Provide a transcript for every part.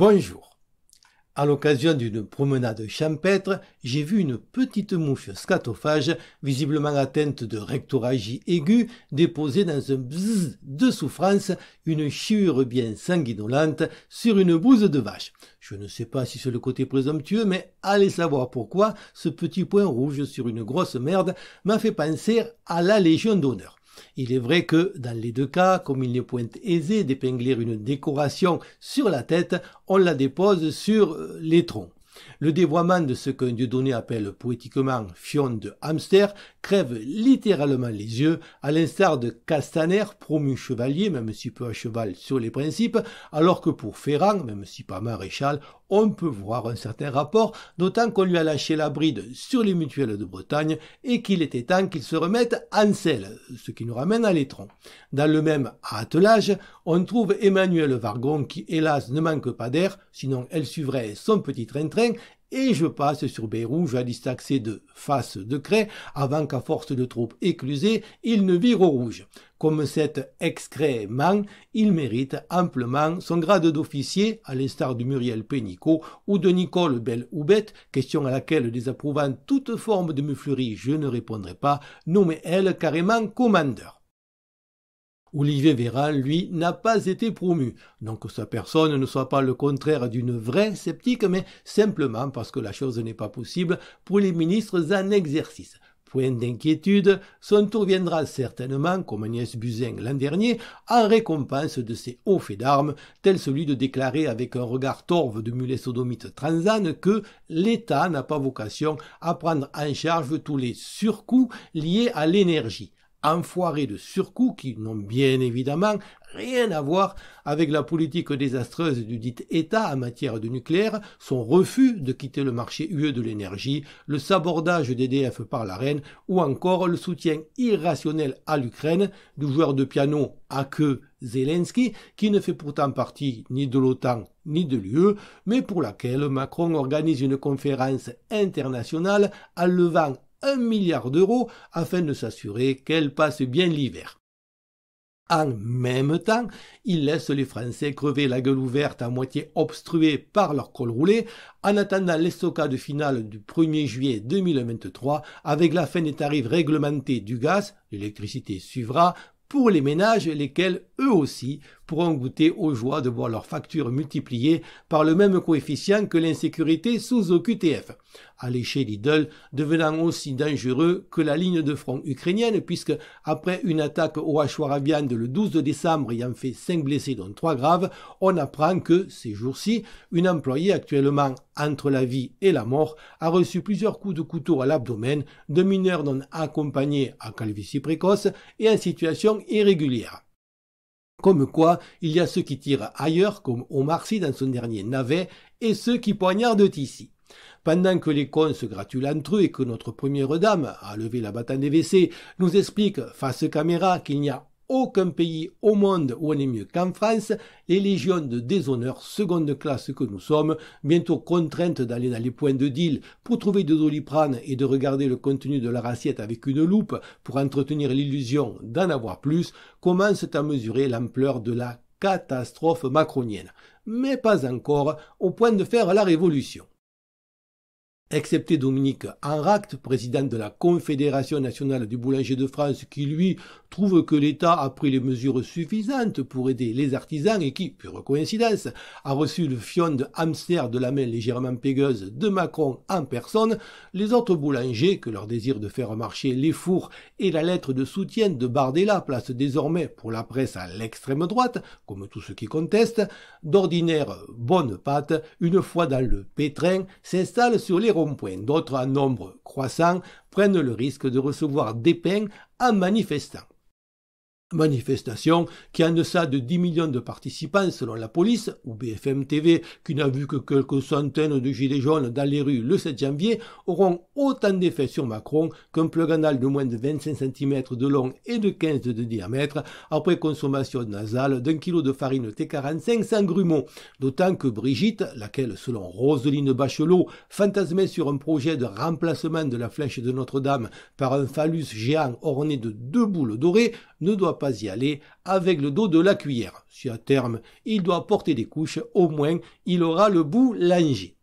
Bonjour. À l'occasion d'une promenade champêtre, j'ai vu une petite mouche scatophage, visiblement atteinte de rectoragie aiguë, déposer dans un bzzz de souffrance une chiure bien sanguinolente sur une bouse de vache. Je ne sais pas si c'est le côté présomptueux, mais allez savoir pourquoi ce petit point rouge sur une grosse merde m'a fait penser à la Légion d'honneur. Il est vrai que, dans les deux cas, comme il n'est point aisé d'épingler une décoration sur la tête, on la dépose sur euh, les troncs. Le dévoiement de ce qu'un dieudonné appelle poétiquement fion de hamster crève littéralement les yeux, à l'instar de Castaner, promu chevalier, même si peu à cheval sur les principes, alors que pour Ferrand, même si pas maréchal, on peut voir un certain rapport, d'autant qu'on lui a lâché la bride sur les mutuelles de Bretagne et qu'il était temps qu'il se remette en selle, ce qui nous ramène à l'étron. Dans le même attelage, on trouve Emmanuel Vargon qui, hélas, ne manque pas d'air, sinon elle suivrait son petit train-train et je passe sur Rouge à taxé de face de craie, avant qu'à force de troupes écluser, il ne vire au rouge. Comme cet excrément, il mérite amplement son grade d'officier, à l'instar de Muriel Pénicaud ou de Nicole Belle-Houbette, question à laquelle désapprouvant toute forme de muflerie, je ne répondrai pas, nommé elle carrément commandeur. Olivier Véran, lui, n'a pas été promu. Donc sa personne ne soit pas le contraire d'une vraie sceptique, mais simplement parce que la chose n'est pas possible pour les ministres en exercice. Point d'inquiétude, son tour viendra certainement, comme Agnès Buzyn l'an dernier, en récompense de ses hauts faits d'armes, tel celui de déclarer avec un regard torve de mulet sodomite transane que l'État n'a pas vocation à prendre en charge tous les surcoûts liés à l'énergie enfoirés de surcoûts qui n'ont bien évidemment rien à voir avec la politique désastreuse du dit État en matière de nucléaire, son refus de quitter le marché UE de l'énergie, le sabordage des d'EDF par la reine ou encore le soutien irrationnel à l'Ukraine du joueur de piano à queue Zelensky, qui ne fait pourtant partie ni de l'OTAN ni de l'UE, mais pour laquelle Macron organise une conférence internationale en levant un milliard d'euros afin de s'assurer qu'elle passe bien l'hiver. En même temps, il laisse les Français crever la gueule ouverte à moitié obstruée par leur col roulé en attendant l'estocade finale du 1er juillet 2023 avec la fin des tarifs réglementés du gaz, l'électricité suivra, pour les ménages lesquels, eux aussi, pourront goûter aux joies de voir leurs factures multipliées par le même coefficient que l'insécurité sous OQTF. à l'échelle Lidl devenant aussi dangereux que la ligne de front ukrainienne puisque après une attaque au hachoir à le 12 décembre ayant fait 5 blessés dont 3 graves, on apprend que ces jours-ci, une employée actuellement entre la vie et la mort a reçu plusieurs coups de couteau à l'abdomen de mineurs non accompagnés à calvitie précoce et en situation irrégulière. Comme quoi, il y a ceux qui tirent ailleurs, comme Omar Sy dans son dernier navet, et ceux qui poignardent ici. Pendant que les cons se gratulent entre eux et que notre première dame, à lever la batte des WC, nous explique face caméra qu'il n'y a aucun pays au monde où on est mieux qu'en France, les légions de déshonneur seconde classe que nous sommes, bientôt contraintes d'aller dans les points de deal pour trouver de doliprane et de regarder le contenu de leur assiette avec une loupe pour entretenir l'illusion d'en avoir plus, commencent à mesurer l'ampleur de la catastrophe macronienne. Mais pas encore au point de faire la révolution excepté Dominique Enracte, président de la Confédération nationale du boulanger de France, qui lui trouve que l'État a pris les mesures suffisantes pour aider les artisans et qui, pure coïncidence, a reçu le fion de hamster de la main légèrement pégueuse de Macron en personne, les autres boulangers, que leur désir de faire marcher les fours et la lettre de soutien de Bardella place désormais pour la presse à l'extrême droite, comme tout ce qui conteste, d'ordinaire bonne pâte, une fois dans le pétrin, s'installent sur les d'autres en nombre croissant, prennent le risque de recevoir des peines en manifestant. Manifestation qui en deçà de 10 millions de participants selon la police ou BFM TV qui n'a vu que quelques centaines de gilets jaunes dans les rues le 7 janvier auront autant d'effet sur Macron qu'un plug anal de moins de 25 cm de long et de 15 de diamètre après consommation nasale d'un kilo de farine T45 sans grumeaux. D'autant que Brigitte, laquelle selon Roselyne Bachelot fantasmait sur un projet de remplacement de la flèche de Notre-Dame par un phallus géant orné de deux boules dorées, ne doit pas y aller avec le dos de la cuillère. Si à terme il doit porter des couches, au moins il aura le bout langé.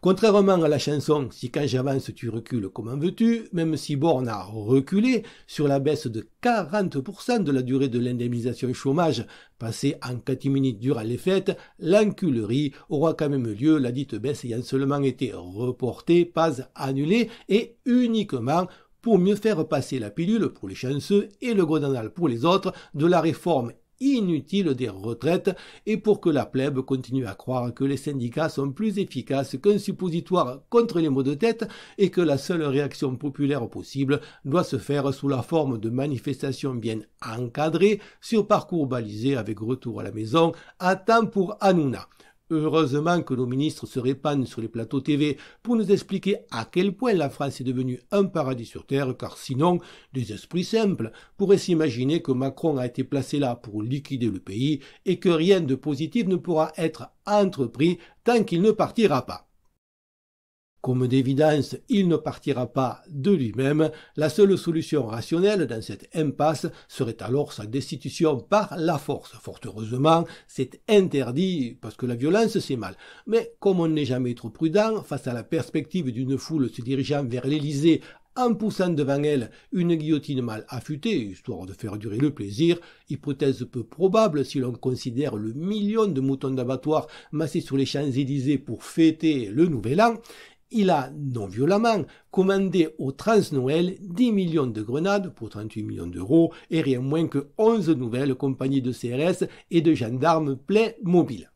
Contrairement à la chanson Si quand j'avance tu recules, comment veux-tu même si Borne a reculé sur la baisse de 40% de la durée de l'indemnisation chômage passée en catimini durant les fêtes, l'enculerie aura quand même lieu, la dite baisse ayant seulement été reportée, pas annulée et uniquement pour mieux faire passer la pilule pour les chanceux et le godanal pour les autres de la réforme inutile des retraites et pour que la plèbe continue à croire que les syndicats sont plus efficaces qu'un suppositoire contre les maux de tête et que la seule réaction populaire possible doit se faire sous la forme de manifestations bien encadrées sur parcours balisé avec retour à la maison à temps pour Hanouna. Heureusement que nos ministres se répandent sur les plateaux TV pour nous expliquer à quel point la France est devenue un paradis sur Terre, car sinon, des esprits simples pourraient s'imaginer que Macron a été placé là pour liquider le pays et que rien de positif ne pourra être entrepris tant qu'il ne partira pas. Comme d'évidence, il ne partira pas de lui-même, la seule solution rationnelle dans cette impasse serait alors sa destitution par la force. Fort heureusement, c'est interdit parce que la violence c'est mal. Mais comme on n'est jamais trop prudent face à la perspective d'une foule se dirigeant vers l'Élysée en poussant devant elle une guillotine mal affûtée, histoire de faire durer le plaisir, hypothèse peu probable si l'on considère le million de moutons d'abattoir massés sur les Champs-Élysées pour fêter le Nouvel An, il a, non violemment, commandé au Transnoël 10 millions de grenades pour 38 millions d'euros et rien moins que 11 nouvelles compagnies de CRS et de gendarmes pleins mobiles.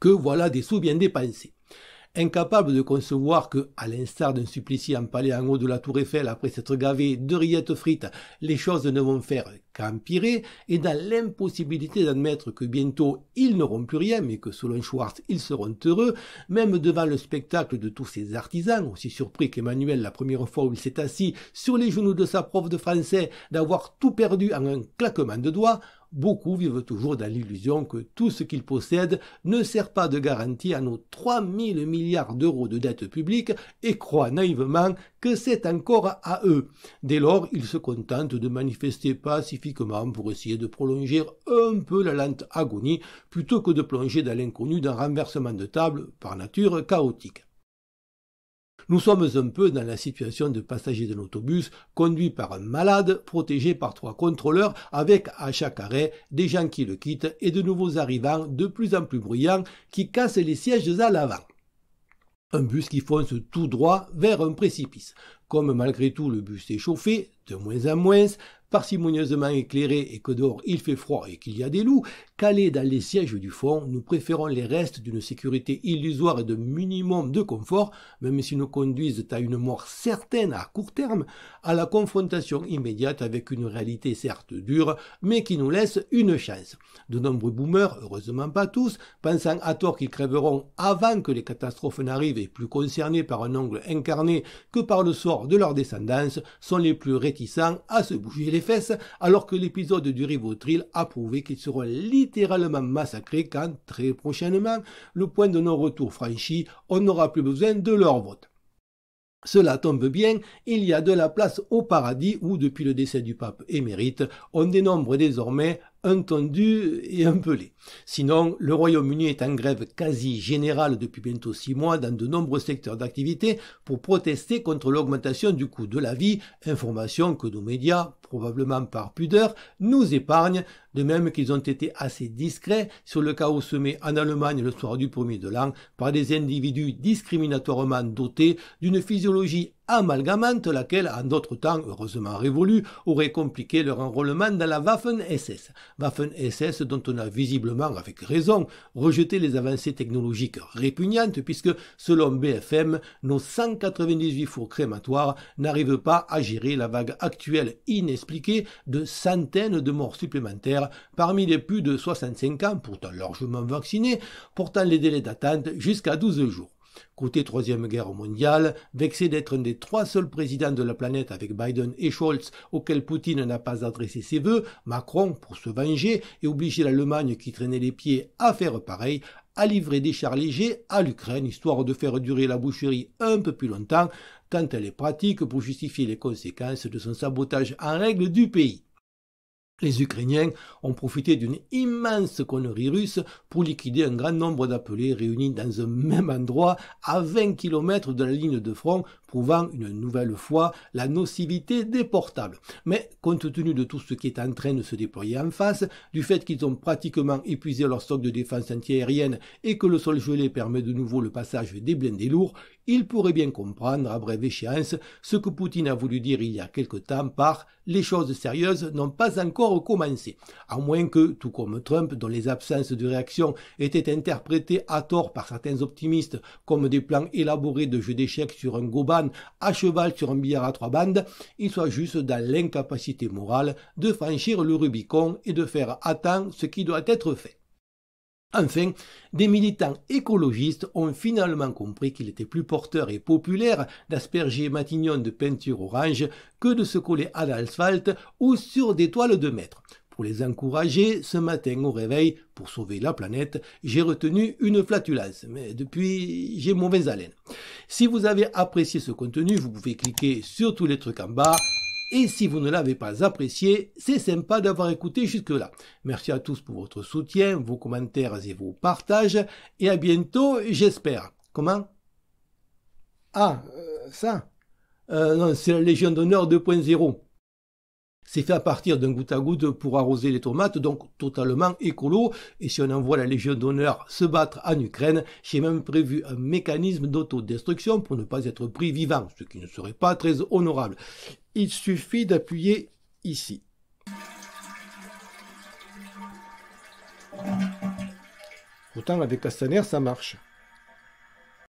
Que voilà des sous bien dépensés. Incapable de concevoir que, à l'instar d'un supplicié empalé en haut de la tour Eiffel après s'être gavé de rillettes frites, les choses ne vont faire qu'empirer, et dans l'impossibilité d'admettre que bientôt ils n'auront plus rien, mais que selon Schwartz ils seront heureux, même devant le spectacle de tous ces artisans, aussi surpris qu'Emmanuel la première fois où il s'est assis sur les genoux de sa prof de français d'avoir tout perdu en un claquement de doigts, beaucoup vivent toujours dans l'illusion que tout ce qu'ils possèdent ne sert pas de garantie à nos 3000 milliards d'euros de dettes publiques et croient naïvement que c'est encore à eux. Dès lors, ils se contentent de manifester pacifiquement pour essayer de prolonger un peu la lente agonie plutôt que de plonger dans l'inconnu d'un renversement de table par nature chaotique. Nous sommes un peu dans la situation de passagers d'un autobus conduit par un malade, protégé par trois contrôleurs, avec à chaque arrêt des gens qui le quittent et de nouveaux arrivants de plus en plus bruyants qui cassent les sièges à l'avant. Un bus qui fonce tout droit vers un précipice. Comme malgré tout le bus est chauffé, de moins en moins, parcimonieusement éclairé et que dehors il fait froid et qu'il y a des loups, calés dans les sièges du fond, nous préférons les restes d'une sécurité illusoire et de minimum de confort, même s'ils nous conduisent à une mort certaine à court terme, à la confrontation immédiate avec une réalité certes dure, mais qui nous laisse une chance. De nombreux boomers, heureusement pas tous, pensant à tort qu'ils crèveront avant que les catastrophes n'arrivent et plus concernés par un angle incarné que par le sort de leur descendance, sont les plus réticents à se bouger les fesses alors que l'épisode du Rivotril a prouvé qu'ils seront littéralement massacrés quand très prochainement, le point de non-retour franchi, on n'aura plus besoin de leur vote. Cela tombe bien, il y a de la place au paradis où, depuis le décès du pape émérite, on dénombre désormais entendu et un Sinon, le Royaume-Uni est en grève quasi générale depuis bientôt six mois dans de nombreux secteurs d'activité pour protester contre l'augmentation du coût de la vie, information que nos médias, probablement par pudeur, nous épargnent de même qu'ils ont été assez discrets sur le chaos semé en Allemagne le soir du 1er de l'an par des individus discriminatoirement dotés d'une physiologie amalgamante laquelle, en d'autres temps heureusement révolue, aurait compliqué leur enrôlement dans la Waffen-SS. Waffen-SS dont on a visiblement, avec raison, rejeté les avancées technologiques répugnantes puisque, selon BFM, nos 198 fours crématoires n'arrivent pas à gérer la vague actuelle inexpliquée de centaines de morts supplémentaires parmi les plus de 65 ans, pourtant largement vaccinés, portant les délais d'attente jusqu'à 12 jours. Côté Troisième Guerre mondiale, vexé d'être un des trois seuls présidents de la planète avec Biden et Scholz auxquels Poutine n'a pas adressé ses vœux, Macron, pour se venger et obliger l'Allemagne qui traînait les pieds à faire pareil, a livré des chars légers à l'Ukraine, histoire de faire durer la boucherie un peu plus longtemps, tant elle est pratique pour justifier les conséquences de son sabotage en règle du pays. Les Ukrainiens ont profité d'une immense connerie russe pour liquider un grand nombre d'appelés réunis dans un même endroit à 20 km de la ligne de front prouvant une nouvelle fois la nocivité des portables. Mais compte tenu de tout ce qui est en train de se déployer en face, du fait qu'ils ont pratiquement épuisé leur stock de défense antiaérienne et que le sol gelé permet de nouveau le passage des blindés lourds, ils pourraient bien comprendre à brève échéance ce que Poutine a voulu dire il y a quelque temps par les choses sérieuses n'ont pas encore commencé, à moins que, tout comme Trump, dont les absences de réaction étaient interprétées à tort par certains optimistes comme des plans élaborés de jeu d'échecs sur un goba à cheval sur un billard à trois bandes, il soit juste dans l'incapacité morale de franchir le Rubicon et de faire à temps ce qui doit être fait. Enfin, des militants écologistes ont finalement compris qu'il était plus porteur et populaire d'asperger Matignon de peinture orange que de se coller à l'asphalte ou sur des toiles de maître. Pour les encourager, ce matin au réveil, pour sauver la planète, j'ai retenu une flatulence, mais depuis j'ai mauvaise haleine. Si vous avez apprécié ce contenu, vous pouvez cliquer sur tous les trucs en bas. Et si vous ne l'avez pas apprécié, c'est sympa d'avoir écouté jusque-là. Merci à tous pour votre soutien, vos commentaires et vos partages. Et à bientôt, j'espère. Comment Ah, euh, ça euh, Non, c'est la Légion d'honneur 2.0. C'est fait à partir d'un goutte à goutte pour arroser les tomates, donc totalement écolo. Et si on envoie la Légion d'honneur se battre en Ukraine, j'ai même prévu un mécanisme d'autodestruction pour ne pas être pris vivant, ce qui ne serait pas très honorable. Il suffit d'appuyer ici. Autant avec Castaner, ça marche.